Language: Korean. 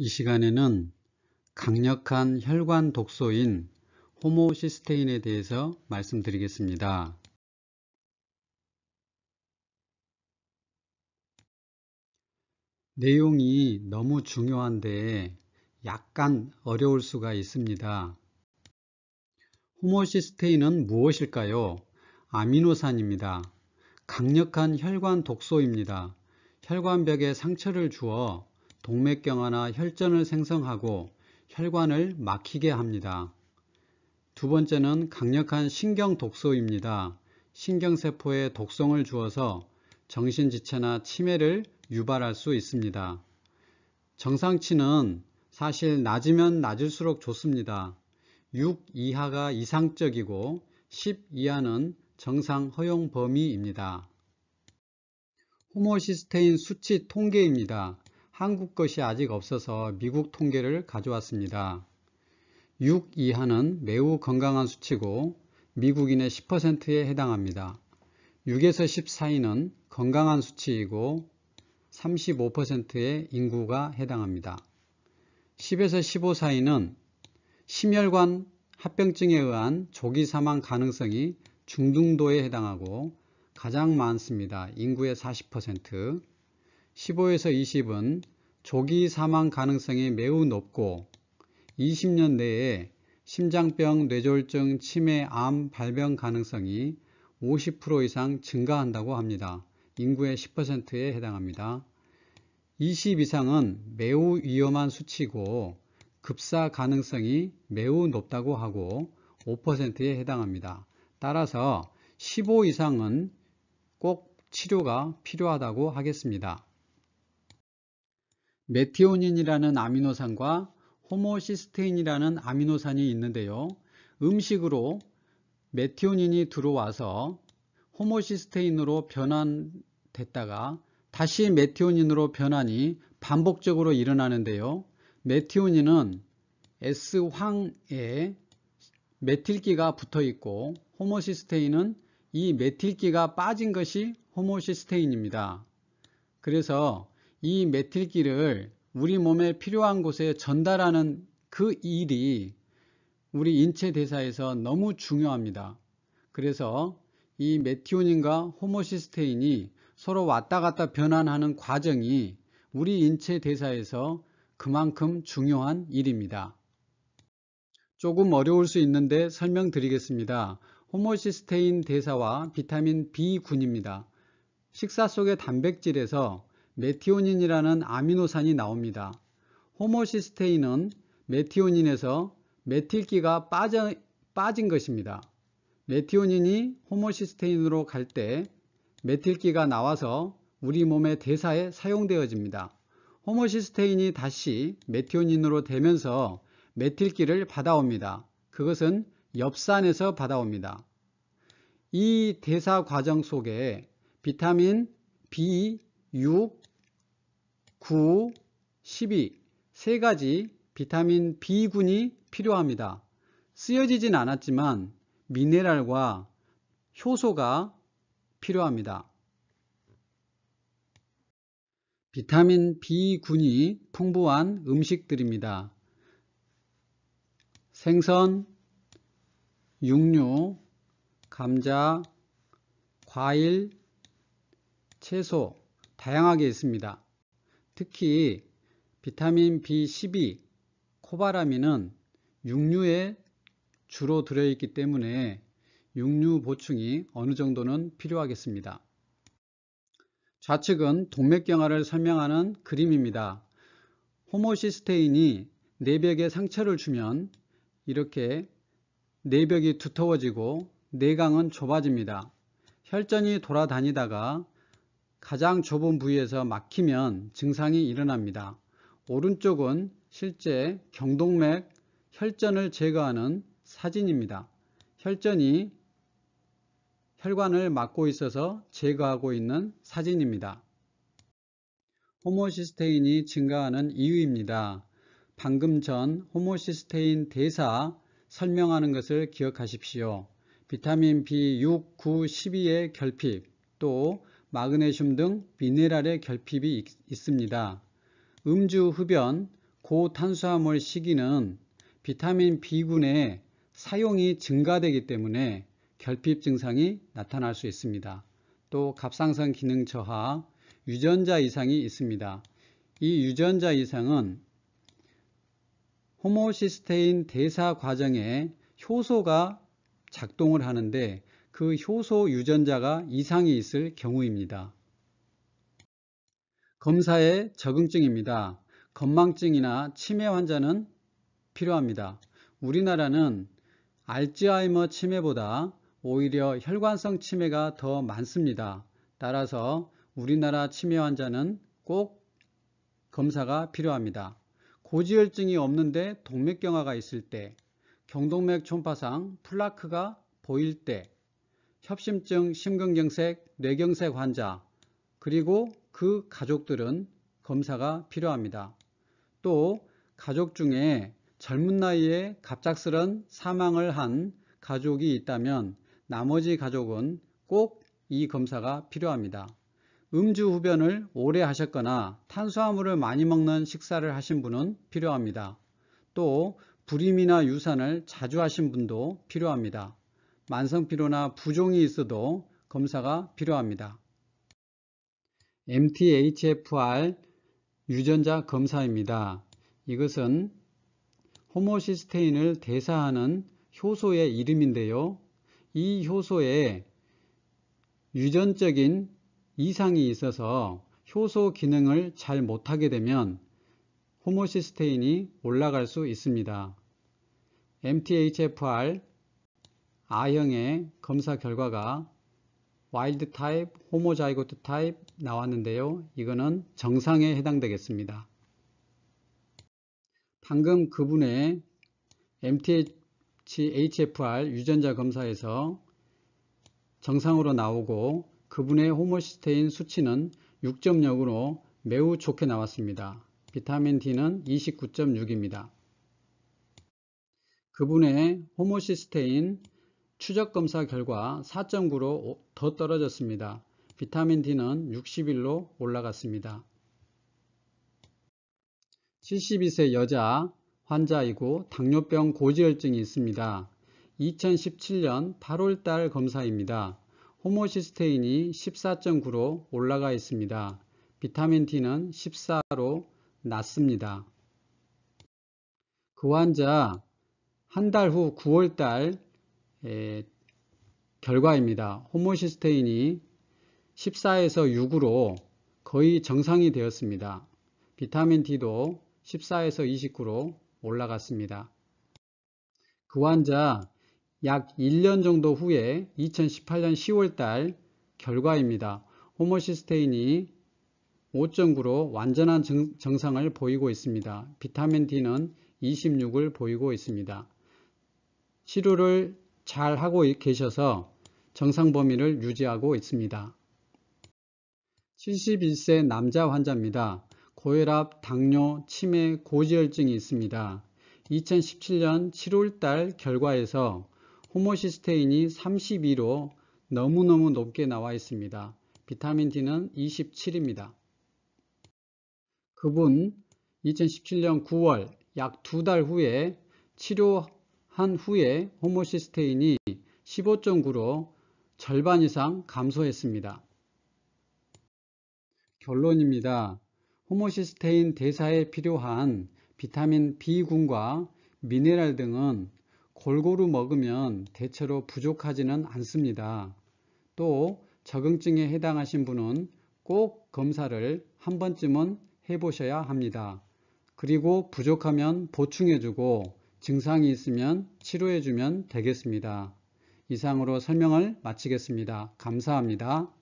이 시간에는 강력한 혈관 독소인 호모시스테인에 대해서 말씀드리겠습니다. 내용이 너무 중요한데 약간 어려울 수가 있습니다. 호모시스테인은 무엇일까요? 아미노산입니다. 강력한 혈관 독소입니다. 혈관벽에 상처를 주어 동맥경화나 혈전을 생성하고 혈관을 막히게 합니다. 두 번째는 강력한 신경 독소입니다. 신경세포에 독성을 주어서 정신지체나 치매를 유발할 수 있습니다. 정상치는 사실 낮으면 낮을수록 좋습니다. 6 이하가 이상적이고 10 이하는 정상 허용 범위입니다. 호모시스테인 수치 통계입니다. 한국 것이 아직 없어서 미국 통계를 가져왔습니다. 6 이하는 매우 건강한 수치고 미국인의 10%에 해당합니다. 6에서 10 사이는 건강한 수치이고 35%의 인구가 해당합니다. 10에서 15 사이는 심혈관 합병증에 의한 조기 사망 가능성이 중등도에 해당하고 가장 많습니다. 인구의 40%. 15에서 20은 조기 사망 가능성이 매우 높고 20년 내에 심장병, 뇌졸중, 치매, 암, 발병 가능성이 50% 이상 증가한다고 합니다. 인구의 10%에 해당합니다. 20 이상은 매우 위험한 수치고 급사 가능성이 매우 높다고 하고 5%에 해당합니다. 따라서 15 이상은 꼭 치료가 필요하다고 하겠습니다. 메티오닌이라는 아미노산과 호모시스테인이라는 아미노산이 있는데요. 음식으로 메티오닌이 들어와서 호모시스테인으로 변환됐다가 다시 메티오닌으로 변환이 반복적으로 일어나는데요. 메티오닌은 S황에 메틸기가 붙어 있고 호모시스테인은 이 메틸기가 빠진 것이 호모시스테인입니다. 그래서 이 메틸기를 우리 몸에 필요한 곳에 전달하는 그 일이 우리 인체 대사에서 너무 중요합니다. 그래서 이 메티오닌과 호모시스테인이 서로 왔다 갔다 변환하는 과정이 우리 인체 대사에서 그만큼 중요한 일입니다. 조금 어려울 수 있는데 설명드리겠습니다. 호모시스테인 대사와 비타민 B군입니다. 식사 속의 단백질에서 메티오닌이라는 아미노산이 나옵니다. 호모시스테인은 메티오닌에서 메틸기가 빠져, 빠진 것입니다. 메티오닌이 호모시스테인으로 갈 때 메틸기가 나와서 우리 몸의 대사에 사용되어집니다. 호모시스테인이 다시 메티오닌으로 되면서 메틸기를 받아옵니다. 그것은 엽산에서 받아옵니다. 이 대사 과정 속에 비타민 B, 6, 9, 12, 세 가지 비타민 B군이 필요합니다. 쓰여지진 않았지만 미네랄과 효소가 필요합니다. 비타민 B군이 풍부한 음식들입니다. 생선, 육류, 감자, 과일, 채소 다양하게 있습니다. 특히 비타민 B12, 코바라민은 육류에 주로 들어있기 때문에 육류 보충이 어느 정도는 필요하겠습니다. 좌측은 동맥경화를 설명하는 그림입니다. 호모시스테인이 내벽에 네 상처를 주면 이렇게 내벽이 네 두터워지고 내강은 네 좁아집니다. 혈전이 돌아다니다가 가장 좁은 부위에서 막히면 증상이 일어납니다. 오른쪽은 실제 경동맥 혈전을 제거하는 사진입니다. 혈전이 혈관을 막고 있어서 제거하고 있는 사진입니다. 호모시스테인이 증가하는 이유입니다. 방금 전 호모시스테인 대사 설명하는 것을 기억하십시오. 비타민 B6, 9, 12의 결핍, 또 마그네슘 등 미네랄의 결핍이 있습니다. 음주 흡연, 고탄수화물 식이는 비타민 B군의 사용이 증가되기 때문에 결핍 증상이 나타날 수 있습니다. 또 갑상선 기능 저하, 유전자 이상이 있습니다. 이 유전자 이상은 호모시스테인 대사 과정에 효소가 작동을 하는데 그 효소 유전자가 이상이 있을 경우입니다. 검사의 적응증입니다. 건망증이나 치매 환자는 필요합니다. 우리나라는 알츠하이머 치매보다 오히려 혈관성 치매가 더 많습니다. 따라서 우리나라 치매 환자는 꼭 검사가 필요합니다. 고지혈증이 없는데 동맥경화가 있을 때, 경동맥 촌파상 플라크가 보일 때, 협심증, 심근경색, 뇌경색 환자 그리고 그 가족들은 검사가 필요합니다. 또 가족 중에 젊은 나이에 갑작스런 사망을 한 가족이 있다면 나머지 가족은 꼭 이 검사가 필요합니다. 음주 후변을 오래 하셨거나 탄수화물을 많이 먹는 식사를 하신 분은 필요합니다. 또 불임이나 유산을 자주 하신 분도 필요합니다. 만성피로나 부종이 있어도 검사가 필요합니다. MTHFR 유전자 검사입니다. 이것은 호모시스테인을 대사하는 효소의 이름인데요. 이 효소에 유전적인 이상이 있어서 효소 기능을 잘 못하게 되면 호모시스테인이 올라갈 수 있습니다. MTHFR 아형의 검사 결과가 와일드 타입, 호모자이고트 타입 나왔는데요. 이거는 정상에 해당되겠습니다. 방금 그분의 MTHFR 유전자 검사에서 정상으로 나오고 그분의 호모시스테인 수치는 6.0으로 매우 좋게 나왔습니다. 비타민 D는 29.6입니다. 그분의 호모시스테인 추적 검사 결과 4.9로 더 떨어졌습니다. 비타민 D는 60일로 올라갔습니다. 72세 여자 환자이고 당뇨병 고지혈증이 있습니다. 2017년 8월달 검사입니다. 호모시스테인이 14.9로 올라가 있습니다. 비타민 D는 14로 낮습니다. 그 환자 한 달 후 9월달 에, 예, 결과입니다. 호모시스테인이 14에서 6으로 거의 정상이 되었습니다. 비타민 D도 14에서 29로 올라갔습니다. 그 환자 약 1년 정도 후에 2018년 10월달 결과입니다. 호모시스테인이 5.9로 완전한 정, 상을 보이고 있습니다. 비타민 D는 26을 보이고 있습니다. 치료를 잘 하고 계셔서 정상 범위를 유지하고 있습니다. 71세 남자 환자입니다. 고혈압, 당뇨, 치매, 고지혈증이 있습니다. 2017년 7월달 결과에서 호모시스테인이 32로 너무너무 높게 나와 있습니다. 비타민 D는 27입니다. 그분 2017년 9월 약 두 달 후에 치료 한 후에 호모시스테인이 15.9로 절반 이상 감소했습니다. 결론입니다. 호모시스테인 대사에 필요한 비타민 B군과 미네랄 등은 골고루 먹으면 대체로 부족하지는 않습니다. 또 적응증에 해당하신 분은 꼭 검사를 한 번쯤은 해보셔야 합니다. 그리고 부족하면 보충해주고 증상이 있으면 치료해주면 되겠습니다. 이상으로 설명을 마치겠습니다. 감사합니다.